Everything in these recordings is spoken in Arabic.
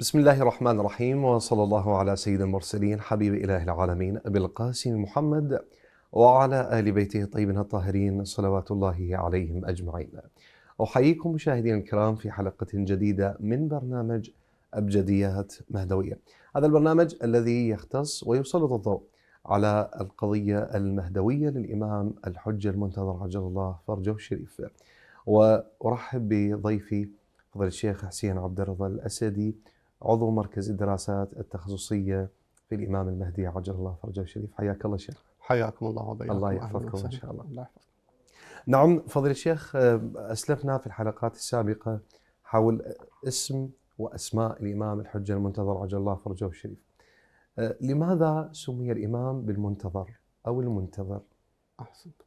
بسم الله الرحمن الرحيم وصلى الله على سيد المرسلين حبيب إله العالمين أبي القاسم محمد وعلى آل بيته الطيبين الطاهرين صلوات الله عليهم أجمعين أحييكم مشاهدينا الكرام في حلقة جديدة من برنامج أبجديات مهدوية هذا البرنامج الذي يختص ويسلط الضوء على القضية المهدوية للإمام الحجة المنتظر عجل الله فرجه الشريف وأرحب بضيفي فضل الشيخ حسين عبد الرضا الأسدي عضو مركز الدراسات التخصصيه في الامام المهدي عجل الله فرجه الشريف حياك الله شيخ حياكم الله وبياكم الله يحفظكم ان شاء الله الله نعم فضل الشيخ آه، اسلفنا في الحلقات السابقه حول اسم واسماء الامام الحجه المنتظر عجل الله فرجه الشريف آه، لماذا سمي الامام بالمنتظر او المنتظر احسنت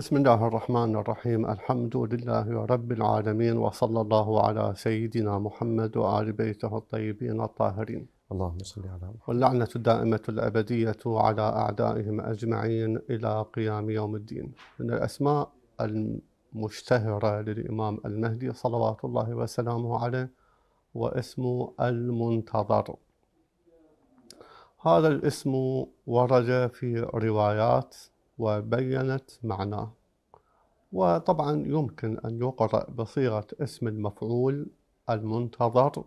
بسم الله الرحمن الرحيم الحمد لله رب العالمين وصلى الله على سيدنا محمد وآل بيته الطيبين الطاهرين اللهم صل على محمد واللعنة الدائمة الأبدية على أعدائهم أجمعين إلى قيام يوم الدين من الأسماء المشتهرة للإمام المهدي صلوات الله وسلامه عليه واسم المنتظر هذا الاسم ورد في روايات وبينت معناه وطبعا يمكن أن يقرأ بصيغة اسم المفعول المنتظر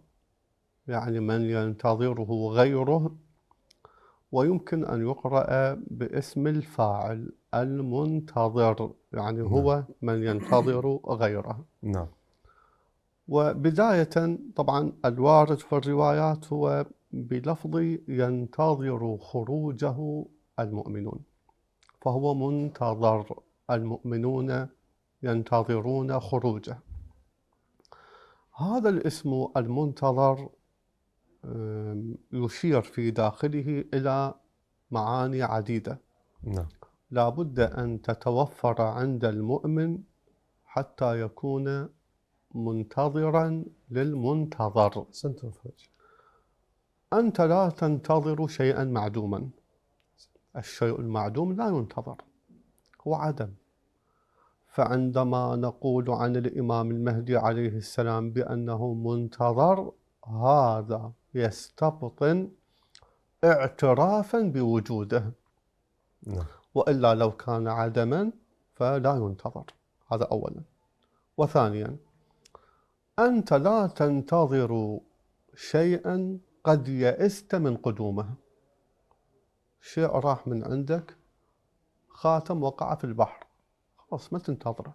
يعني من ينتظره غيره ويمكن أن يقرأ باسم الفاعل المنتظر يعني نعم. هو من ينتظر غيره نعم وبداية طبعا الوارد في الروايات هو بلفظ ينتظر خروجه المؤمنون فهو منتظر المؤمنون ينتظرون خروجه هذا الاسم المنتظر يشير في داخله إلى معاني عديدة نعم. لا بد أن تتوفر عند المؤمن حتى يكون منتظرا للمنتظر أنت لا تنتظر شيئا معدوما الشيء المعدوم لا ينتظر هو عدم فعندما نقول عن الإمام المهدي عليه السلام بأنه منتظر هذا يستبطن اعترافا بوجوده نعم. وإلا لو كان عدما فلا ينتظر هذا أولا وثانيا أنت لا تنتظر شيئا قد يئست من قدومه شيء راح من عندك خاتم وقع في البحر خلاص ما تنتظره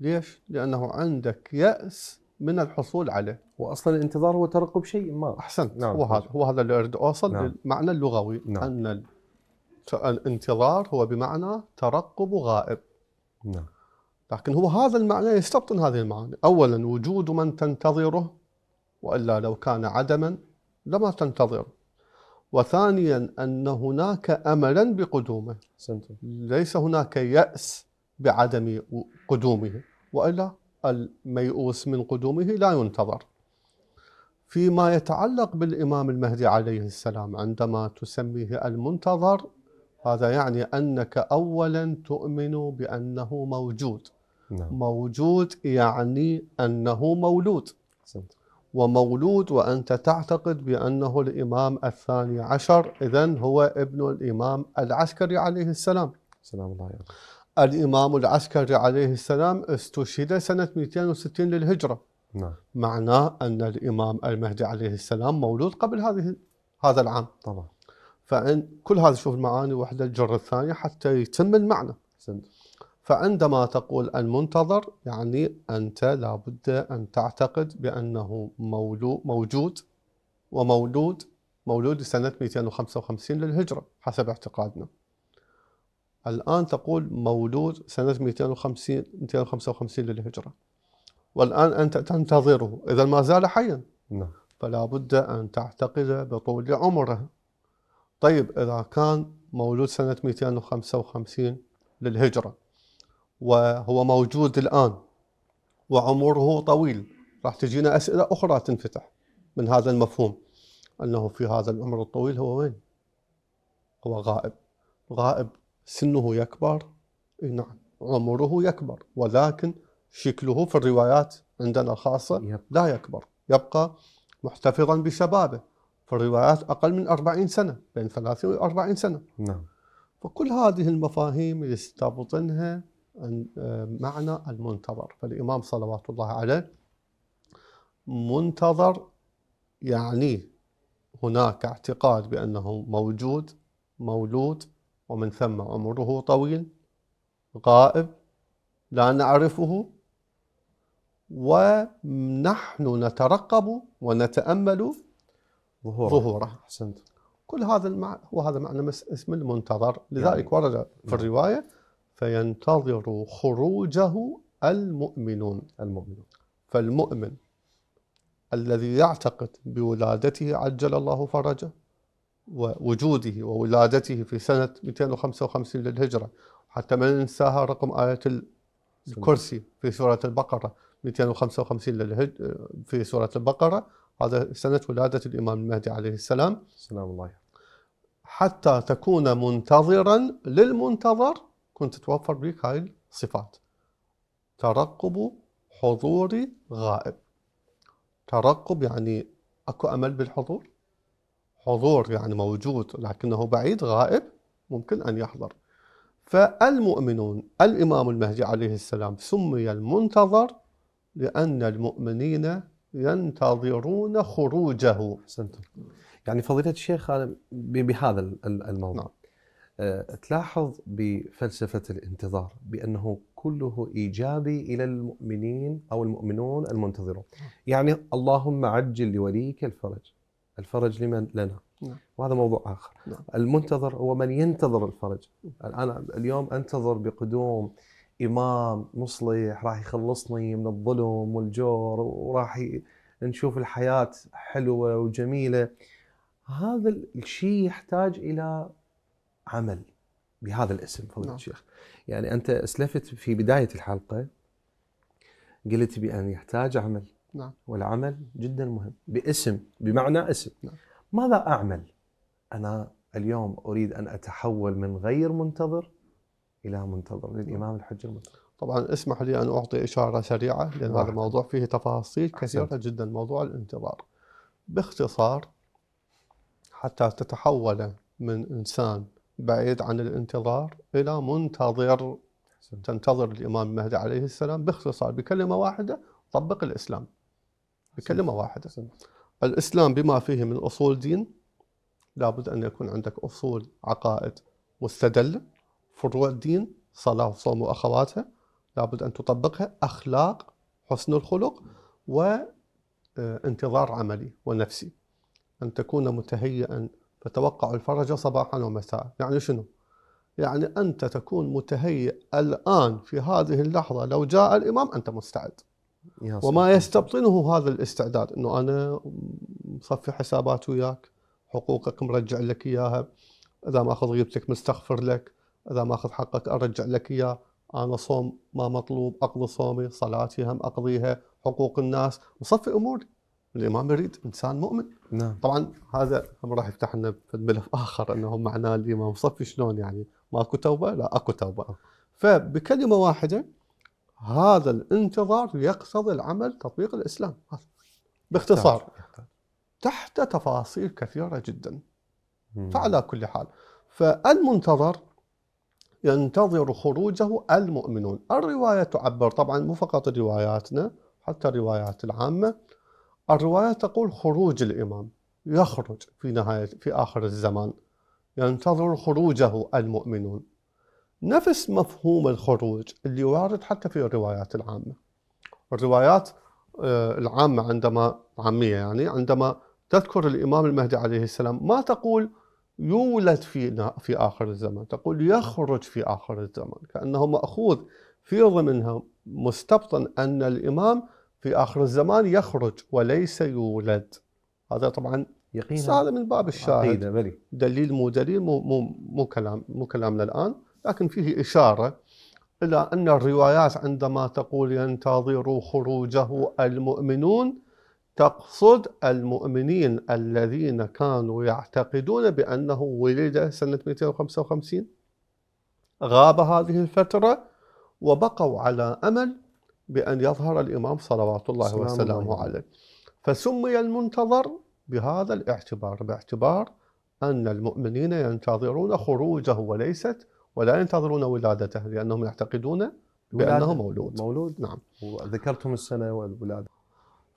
ليش؟ لأنه عندك يأس من الحصول عليه واصلا الانتظار هو ترقب شيء ما احسنت نعم. هو هذا هو هذا اللي اريد اوصل نعم. للمعنى اللغوي نعم. ان الانتظار هو بمعنى ترقب غائب نعم لكن هو هذا المعنى يستبطن هذه المعاني اولا وجود من تنتظره والا لو كان عدما لما تنتظره وثانيا أن هناك أملا بقدومه سنتم. ليس هناك يأس بعدم قدومه وإلا الميؤوس من قدومه لا ينتظر فيما يتعلق بالإمام المهدي عليه السلام عندما تسميه المنتظر هذا يعني أنك أولا تؤمن بأنه موجود نعم. موجود يعني أنه مولود ومولود وأنت تعتقد بأنه الإمام الثاني عشر إذا هو ابن الإمام العسكري عليه السلام سلام الله عليه الإمام العسكري عليه السلام استشهد سنة 260 للهجرة نعم. معناه أن الإمام المهدي عليه السلام مولود قبل هذه هذا العام طبعا فإن كل هذا شوف المعاني وحدة الجر الثانية حتى يتم المعنى سنة. فعندما تقول المنتظر يعني أنت لابد أن تعتقد بأنه موجود ومولود مولود سنة 255 للهجرة حسب اعتقادنا الآن تقول مولود سنة 250 255 للهجرة والآن أنت تنتظره إذا ما زال حيا نعم فلا بد أن تعتقد بطول عمره طيب إذا كان مولود سنة 255 للهجرة وهو موجود الآن وعمره طويل راح تجينا أسئلة أخرى تنفتح من هذا المفهوم أنه في هذا العمر الطويل هو وين؟ هو غائب غائب سنه يكبر نعم عمره يكبر ولكن شكله في الروايات عندنا الخاصة لا يكبر يبقى محتفظا بشبابه في الروايات أقل من 40 سنة بين 30 و 40 سنة نعم فكل هذه المفاهيم يستبطنها آه، معنى المنتظر فالإمام صلوات الله عليه منتظر يعني هناك اعتقاد بأنه موجود مولود ومن ثم عمره طويل غائب لا نعرفه ونحن نترقب ونتأمل ظهوره, ظهوره. أحسنت كل هذا المع... هو هذا معنى اسم المنتظر لذلك يعني. ورد في الرواية فينتظر خروجه المؤمنون المؤمنون فالمؤمن الذي يعتقد بولادته عجل الله فرجه ووجوده وولادته في سنة 255 للهجرة حتى ما ننساها رقم آية الكرسي في سورة البقرة 255 للهج في سورة البقرة هذا سنة ولادة الإمام المهدي عليه السلام سلام الله حتى تكون منتظرا للمنتظر كنت تتوفر بك هاي الصفات ترقب حضور غائب ترقب يعني اكو امل بالحضور حضور يعني موجود لكنه بعيد غائب ممكن ان يحضر فالمؤمنون الامام المهدي عليه السلام سمي المنتظر لان المؤمنين ينتظرون خروجه احسنتم يعني فضيله الشيخ بهذا الموضوع نعم. آه، تلاحظ بفلسفة الانتظار بأنه كله إيجابي إلى المؤمنين أو المؤمنون المنتظرون نعم. يعني اللهم عجل لوليك الفرج الفرج لمن لنا نعم. وهذا موضوع آخر نعم. المنتظر هو من ينتظر الفرج أنا اليوم أنتظر بقدوم إمام مصلح راح يخلصني من الظلم والجور وراح نشوف الحياة حلوة وجميلة هذا الشيء يحتاج إلى عمل بهذا الاسم فضيله نعم. الشيخ يعني انت اسلفت في بدايه الحلقه قلت بان يحتاج عمل نعم والعمل جدا مهم باسم بمعنى اسم نعم. ماذا اعمل انا اليوم اريد ان اتحول من غير منتظر الى منتظر للامام نعم. الحج المنتظر طبعا اسمح لي ان اعطي اشاره سريعه لان هذا الموضوع فيه تفاصيل كثيره جدا موضوع الانتظار باختصار حتى تتحول من انسان بعيد عن الانتظار إلى منتظر تنتظر الإمام المهدي عليه السلام باختصار بكلمة واحدة طبق الإسلام بكلمة واحدة الإسلام بما فيه من أصول دين لابد أن يكون عندك أصول عقائد مستدلة فروع الدين صلاة وصوم وأخواتها لابد أن تطبقها أخلاق حسن الخلق وانتظار آه، عملي ونفسي أن تكون متهيئا فتوقعوا الفرج صباحا ومساء يعني شنو يعني أنت تكون متهيئ الآن في هذه اللحظة لو جاء الإمام أنت مستعد وما يستبطنه هذا الاستعداد أنه أنا مصفي حسابات وياك حقوقك مرجع لك إياها إذا ما أخذ غيبتك مستغفر لك إذا ما أخذ حقك أرجع لك إياه أنا صوم ما مطلوب أقضي صومي صلاتي هم أقضيها حقوق الناس مصفي أموري الامام يريد انسان مؤمن نعم. طبعا هذا هم راح يفتح لنا ملف اخر انه معناه الامام صفي شلون يعني ماكو توبه لا اكو توبه فبكلمه واحده هذا الانتظار يقتضي العمل تطبيق الاسلام باختصار تحت تفاصيل كثيره جدا فعلى كل حال فالمنتظر ينتظر خروجه المؤمنون الروايه تعبر طبعا مو فقط رواياتنا حتى الروايات العامه الرواية تقول خروج الإمام يخرج في نهاية في آخر الزمان ينتظر خروجه المؤمنون نفس مفهوم الخروج اللي وارد حتى في الروايات العامة الروايات آه، العامة عندما عامية يعني عندما تذكر الإمام المهدي عليه السلام ما تقول يولد في في آخر الزمان تقول يخرج في آخر الزمان كأنه مأخوذ في ضمنها مستبطن أن الإمام في آخر الزمان يخرج وليس يولد هذا طبعا يقينا هذا من باب الشاهد بلي. دليل مو دليل مو مو مو كلام مو كلامنا الآن لكن فيه إشارة إلى أن الروايات عندما تقول ينتظروا خروجه المؤمنون تقصد المؤمنين الذين كانوا يعتقدون بأنه ولد سنة 255 غاب هذه الفترة وبقوا على أمل بأن يظهر الإمام صلوات الله وسلامه عليه فسمي المنتظر بهذا الاعتبار باعتبار أن المؤمنين ينتظرون خروجه وليست ولا ينتظرون ولادته لأنهم يعتقدون بأنه مولود مولود نعم وذكرتم السنة والولادة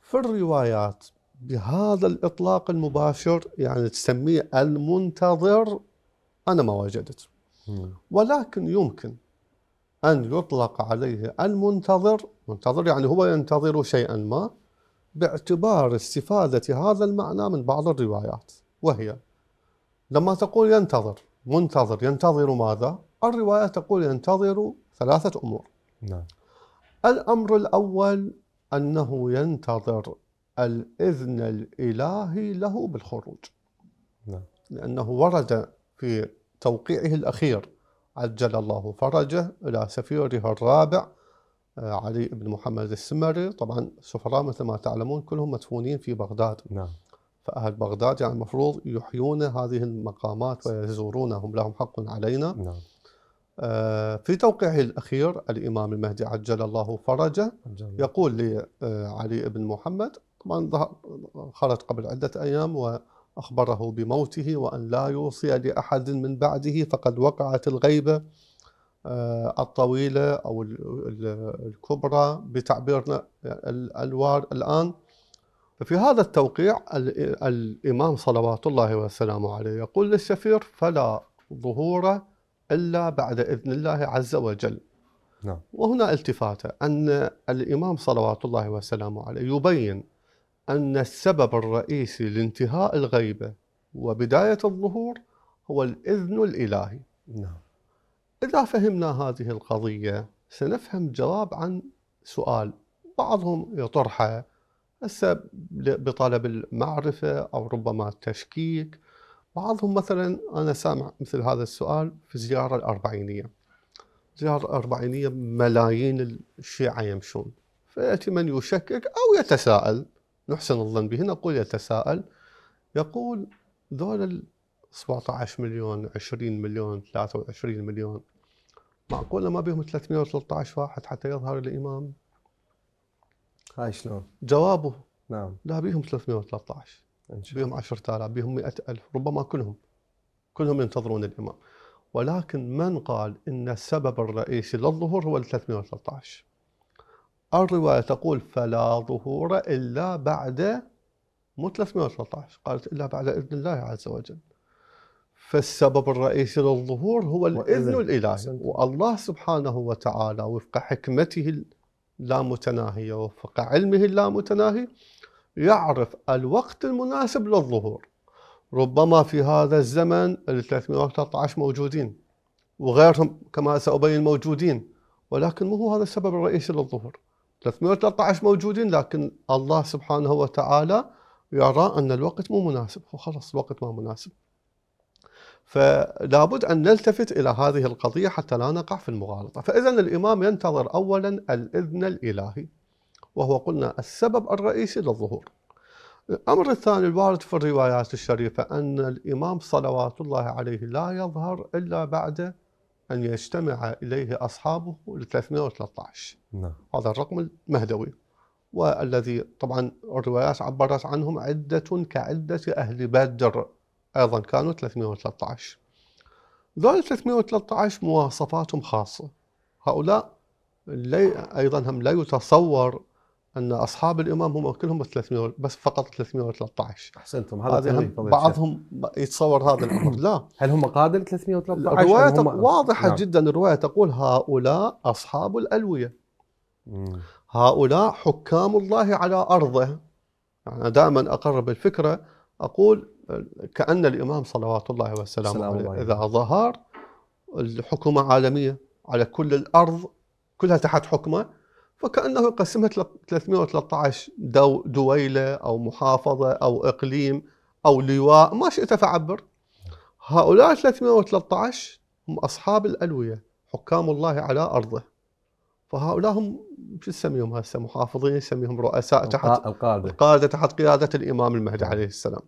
في الروايات بهذا الإطلاق المباشر يعني تسميه المنتظر أنا ما وجدت ولكن يمكن أن يطلق عليه المنتظر منتظر يعني هو ينتظر شيئا ما باعتبار استفادة هذا المعنى من بعض الروايات وهي لما تقول ينتظر منتظر ينتظر ماذا؟ الرواية تقول ينتظر ثلاثة أمور نعم. الأمر الأول أنه ينتظر الإذن الإلهي له بالخروج نعم. لأنه ورد في توقيعه الأخير عجل الله فرجه إلى سفيره الرابع آه، علي بن محمد السمري طبعا السفراء مثل ما تعلمون كلهم مدفونين في بغداد نعم فأهل بغداد يعني المفروض يحيون هذه المقامات ويزورونهم لهم حق علينا نعم آه، في توقيعه الأخير الإمام المهدي عجل الله فرجه عجل. يقول لعلي آه، بن محمد طبعا خرج قبل عدة أيام و أخبره بموته وأن لا يوصي لأحد من بعده فقد وقعت الغيبة آه، الطويلة أو الكبرى بتعبيرنا الوار الآن ففي هذا التوقيع الإمام صلوات الله وسلامه عليه يقول للشفير فلا ظهور إلا بعد إذن الله عز وجل نعم. وهنا التفاتة أن الإمام صلوات الله وسلامه عليه يبين أن السبب الرئيسي لانتهاء الغيبة وبداية الظهور هو الإذن الإلهي نعم. إذا فهمنا هذه القضية سنفهم جواب عن سؤال بعضهم يطرحه بطلب المعرفة أو ربما التشكيك بعضهم مثلا أنا سامع مثل هذا السؤال في زيارة الأربعينية زيارة الأربعينية ملايين الشيعة يمشون فيأتي من يشكك أو يتساءل نحسن الظن به نقول يتساءل يقول دول 17 مليون 20 مليون 23 مليون معقوله ما بهم 313 واحد حتى يظهر الامام هاي شلون جوابه نعم لا بهم 313 بهم 10000 بهم 100000 ربما كلهم كلهم ينتظرون الامام ولكن من قال ان السبب الرئيسي للظهور هو ال 313 الرواية تقول فلا ظهور إلا بعد مو 313 قالت إلا بعد إذن الله عز وجل فالسبب الرئيسي للظهور هو الإذن الإلهي والله سبحانه وتعالى وفق حكمته اللامتناهية وفق علمه اللامتناهي يعرف الوقت المناسب للظهور ربما في هذا الزمن ال 313 موجودين وغيرهم كما سأبين موجودين ولكن مو هو هذا السبب الرئيسي للظهور 313 موجودين لكن الله سبحانه وتعالى يرى أن الوقت مو مناسب وخلص الوقت ما مناسب فلابد أن نلتفت إلى هذه القضية حتى لا نقع في المغالطة فإذا الإمام ينتظر أولا الإذن الإلهي وهو قلنا السبب الرئيسي للظهور الأمر الثاني الوارد في الروايات الشريفة أن الإمام صلوات الله عليه لا يظهر إلا بعد أن يجتمع إليه أصحابه ل 313 نعم. هذا الرقم المهدوي والذي طبعا الروايات عبرت عنهم عدة كعدة أهل بدر أيضا كانوا 313 ذول 313 مواصفاتهم خاصة هؤلاء لي أيضا هم لا يتصور ان اصحاب الامام هم كلهم 300 بس فقط 313 احسنتم هذا هم بعضهم يتصور هذا الامر لا هل هم قاده ال 313 الروايه هم... واضحه نعم. جدا الروايه تقول هؤلاء اصحاب الالويه هؤلاء حكام الله على ارضه يعني دائما اقر بالفكره اقول كان الامام صلوات الله وسلامه عليه اذا ظهر الحكومه عالميه على كل الارض كلها تحت حكمه فكأنه يقسمها 313 دو دويلة أو محافظة أو إقليم أو لواء ما شئت فعبر هؤلاء 313 هم أصحاب الألوية حكام الله على أرضه فهؤلاء هم شو نسميهم هسه محافظين نسميهم رؤساء تحت القادة القادة تحت قيادة الإمام المهدي عليه السلام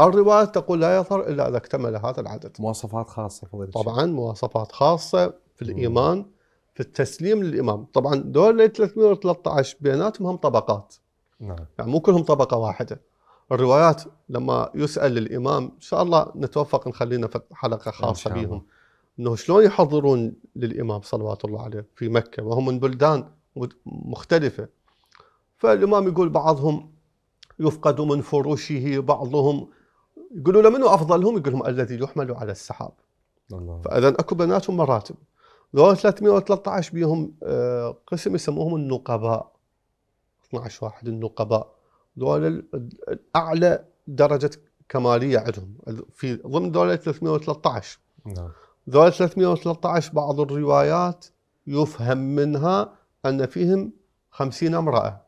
الرواية تقول لا يظهر إلا إذا اكتمل هذا العدد مواصفات خاصة فضيلة طبعا مواصفات خاصة في الإيمان مم. في التسليم للامام طبعا دول 313 بيناتهم هم طبقات نعم يعني مو كلهم طبقه واحده الروايات لما يسال الامام ان شاء الله نتوفق نخلينا في حلقه خاصه بهم انه شلون يحضرون للامام صلوات الله عليه في مكه وهم من بلدان مختلفه فالامام يقول بعضهم يفقد من فروشه بعضهم يقولوا له منو افضلهم؟ يقول لهم الذي يحمل على السحاب الله. فاذا اكو بيناتهم مراتب دول 313 بيهم آه، قسم يسموهم النقباء 12 واحد النقباء ذول اعلى درجه كماليه عندهم في ضمن ذول 313 نعم ذول 313 بعض الروايات يفهم منها ان فيهم 50 امراه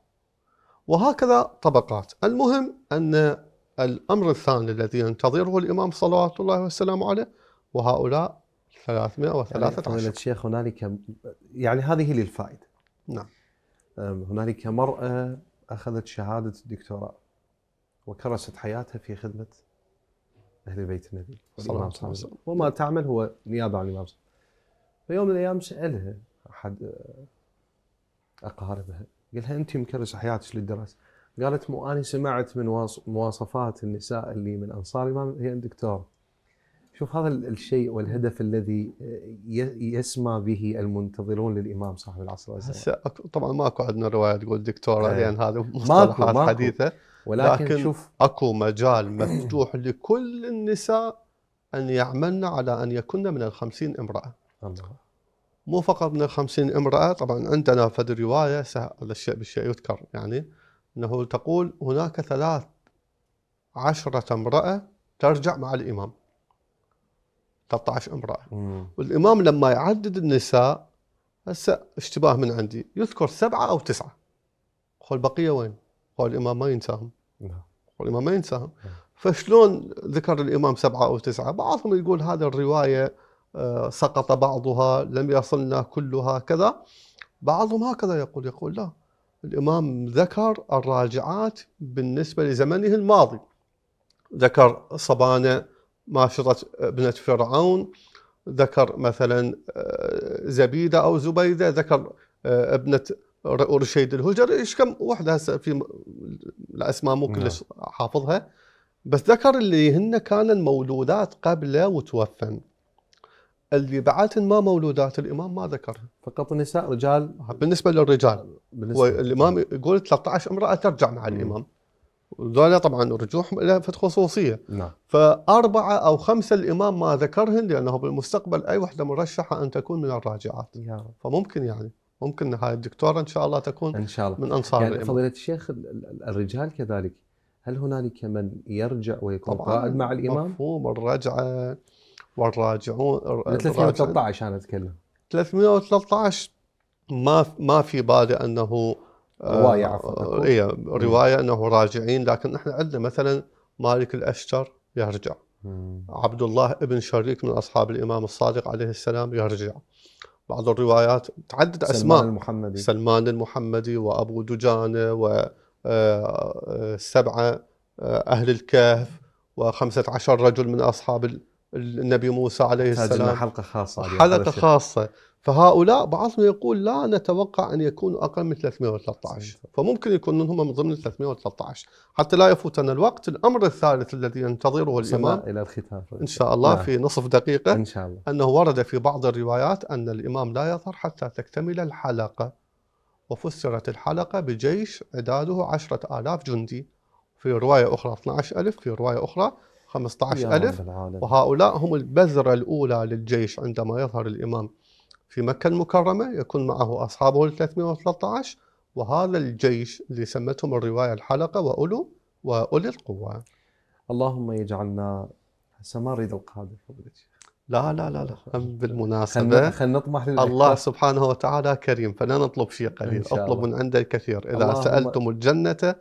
وهكذا طبقات المهم ان الامر الثاني الذي ينتظره الامام صلوات الله وسلامه عليه وهؤلاء 313 يعني شيخ هنالك يعني هذه لي الفائدة نعم هنالك مرأة أخذت شهادة الدكتوراه وكرست حياتها في خدمة أهل بيت النبي صلى الله عليه وسلم وما تعمل هو نيابة عن الإمام في يوم من الأيام سألها أحد آه، أقاربها قال لها أنت مكرسة حياتك للدراسة قالت مو اني سمعت من مواصفات النساء اللي من أنصار الإمام هي دكتورة شوف هذا الشيء والهدف الذي آه، يسمى به المنتظرون للامام صاحب العصر الازرق طبعا اكو عندنا روايه تقول دكتوره إيه. آه. لان هذا مصطلحات حديثه ولكن لكن شوف اكو مجال مفتوح لكل النساء ان يعملن على ان يكن من الخمسين امراه الله. مو فقط من الخمسين امرأة طبعا عندنا فد رواية هذا الشيء بالشيء يذكر يعني أنه تقول هناك ثلاث عشرة امرأة ترجع مع الإمام 13 امراه مم. والامام لما يعدد النساء هسه اشتباه من عندي يذكر سبعه او تسعه خو البقيه وين؟ خو الامام ما ينساهم خو نعم. الامام ما ينساهم فشلون ذكر الامام سبعه او تسعه؟ بعضهم يقول هذا الروايه آه، سقط بعضها لم يصلنا كلها كذا بعضهم هكذا يقول يقول لا الامام ذكر الراجعات بالنسبه لزمنه الماضي ذكر صبانه ماشطة ابنة فرعون ذكر مثلا آه، زبيدة أو زبيدة ذكر آه، ابنة رشيد الهجر ايش كم وحده هسه في الاسماء مو كلش نعم. حافظها بس ذكر اللي هن كانن مولودات قبله وتوفن اللي بعدهن ما مولودات الامام ما ذكرها فقط النساء رجال بالنسبه للرجال بالنسبة. والامام يقول 13 امراه ترجع مع الامام ذولا طبعا رجوعهم الى فتح خصوصيه نعم فاربعه او خمسه الامام ما ذكرهن لانه بالمستقبل اي وحده مرشحه ان تكون من الراجعات يا رب. فممكن يعني ممكن هاي الدكتوره ان شاء الله تكون ان شاء الله من انصار يعني الامام فضيله الشيخ الرجال كذلك هل هنالك من يرجع ويكون قائد مع الامام؟ مفهوم الرجعه والراجعون 313 انا اتكلم 313 ما ما في بالي انه روايه آه، عفوا آه، اي روايه انه راجعين لكن نحن عندنا مثلا مالك الاشتر يرجع عبد الله ابن شريك من اصحاب الامام الصادق عليه السلام يرجع بعض الروايات تعدد سلمان اسماء المحمدي سلمان المحمدي وابو دجانه و آه، سبعه اهل الكهف و عشر رجل من أصحاب النبي موسى عليه السلام حلقة خاصة حلقة خاصة فهؤلاء بعضهم يقول لا نتوقع أن يكونوا أقل من 313 فممكن يكون هم من ضمن 313 حتى لا يفوتنا الوقت الأمر الثالث الذي ينتظره الإمام إلى الختام إن شاء الله نعم. في نصف دقيقة إن شاء الله أنه ورد في بعض الروايات أن الإمام لا يظهر حتى تكتمل الحلقة وفسرت الحلقة بجيش عداده عشرة آلاف جندي في رواية أخرى 12 ألف في رواية أخرى 15000 وهؤلاء هم البذرة الأولى للجيش عندما يظهر الإمام في مكة المكرمة يكون معه أصحابه ال 313 وهذا الجيش اللي سمتهم الرواية الحلقة وأولو وأولي القوة اللهم يجعلنا هسه ما القادة فضلك لا لا لا لا بالمناسبة خلينا نطمح للإكتر. الله سبحانه وتعالى كريم فلا نطلب شيء قليل أطلب من عنده الكثير إذا سألتم الجنة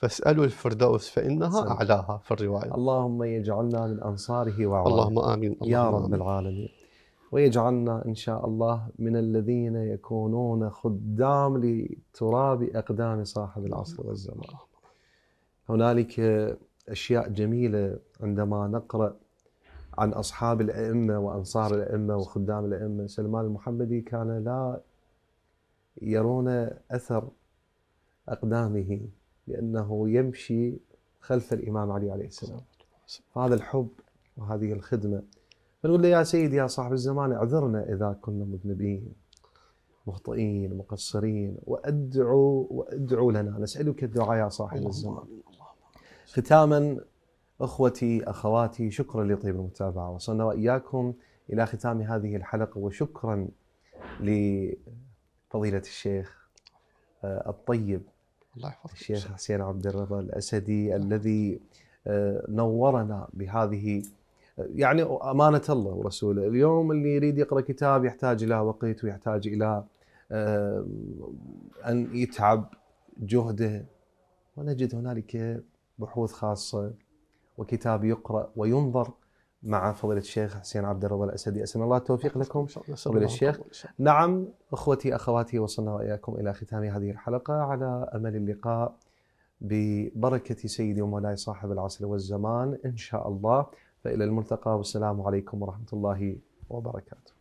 فاسألوا الفردوس فإنها سلام. أعلاها في الرواية اللهم يجعلنا من أنصاره وأعوانه اللهم آمين اللهم يا رب آمين. العالمين ويجعلنا إن شاء الله من الذين يكونون خدام لتراب أقدام صاحب العصر والزمان هنالك أشياء جميلة عندما نقرأ عن أصحاب الأئمة وأنصار الأئمة وخدام الأئمة سلمان المحمدي كان لا يرون أثر أقدامه لأنه يمشي خلف الإمام علي عليه السلام هذا الحب وهذه الخدمة فنقول له يا سيدي يا صاحب الزمان اعذرنا إذا كنا مذنبين مخطئين مقصرين وأدعو وأدعو لنا نسألك الدعاء يا صاحب الزمان ختاما أخوتي أخواتي شكرا لطيب المتابعة وصلنا وإياكم إلى ختام هذه الحلقة وشكرا لفضيلة الشيخ آه، الطيب الله يحفظك الشيخ حسين عبد الرضا الأسدي الذي آه، نورنا بهذه آه، يعني أمانة الله ورسوله اليوم اللي يريد يقرأ كتاب يحتاج إلى وقت ويحتاج إلى آه، أن يتعب جهده ونجد هنالك بحوث خاصة وكتاب يقرأ وينظر مع فضيلة الشيخ حسين عبد الرضا الأسدي أسأل الله التوفيق لكم فضيلة الشيخ نعم أخوتي أخواتي وصلنا وإياكم إلى ختام هذه الحلقة على أمل اللقاء ببركة سيدي ومولاي صاحب العصر والزمان إن شاء الله فإلى الملتقى والسلام عليكم ورحمة الله وبركاته